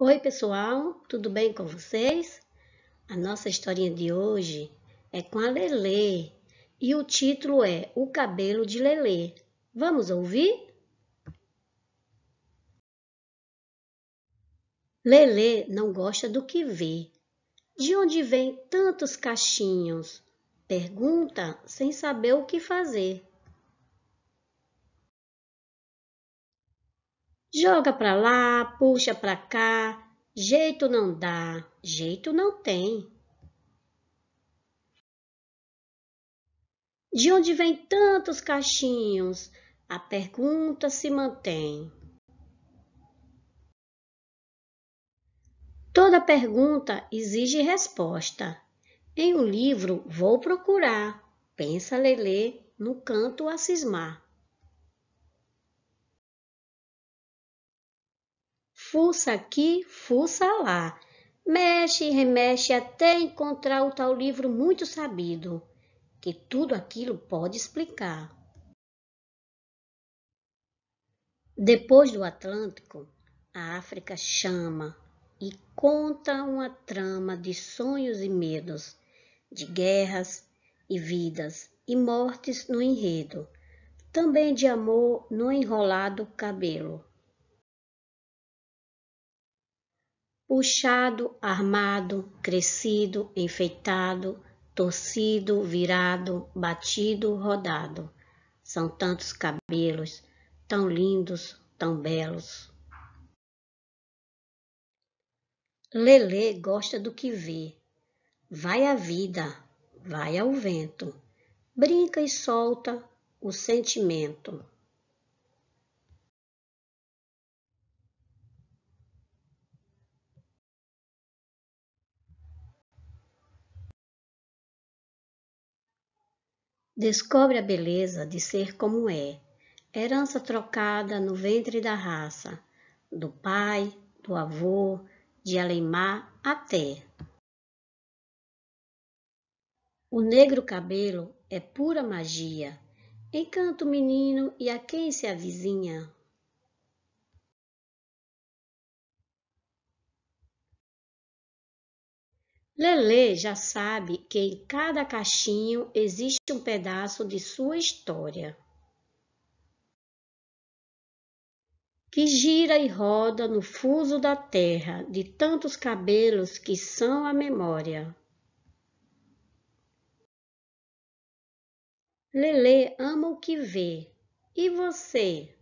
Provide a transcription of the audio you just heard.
Oi, pessoal, tudo bem com vocês? A nossa historinha de hoje é com a Lelê e o título é O Cabelo de Lelê. Vamos ouvir? Lelê não gosta do que vê. De onde vêm tantos cachinhos? Pergunta sem saber o que fazer. Joga para lá, puxa para cá, jeito não dá, jeito não tem. De onde vêm tantos cachinhos? A pergunta se mantém. Toda pergunta exige resposta. Em um livro vou procurar, pensa Lelê no canto a cismar. fuça aqui, fuça lá. Mexe e remexe até encontrar o tal livro muito sabido, que tudo aquilo pode explicar. Depois do Atlântico, a África chama e conta uma trama de sonhos e medos, de guerras e vidas e mortes no enredo, também de amor no enrolado cabelo. puxado, armado, crescido, enfeitado, torcido, virado, batido, rodado. São tantos cabelos, tão lindos, tão belos. Lelê gosta do que vê. Vai à vida, vai ao vento. Brinca e solta o sentimento. Descobre a beleza de ser como é, herança trocada no ventre da raça, do pai, do avô, de Alemar até. O negro cabelo é pura magia, encanta o menino e a quem se avizinha Lelê já sabe que em cada cachinho existe um pedaço de sua história. Que gira e roda no fuso da terra, de tantos cabelos que são a memória. Lelê ama o que vê. E você?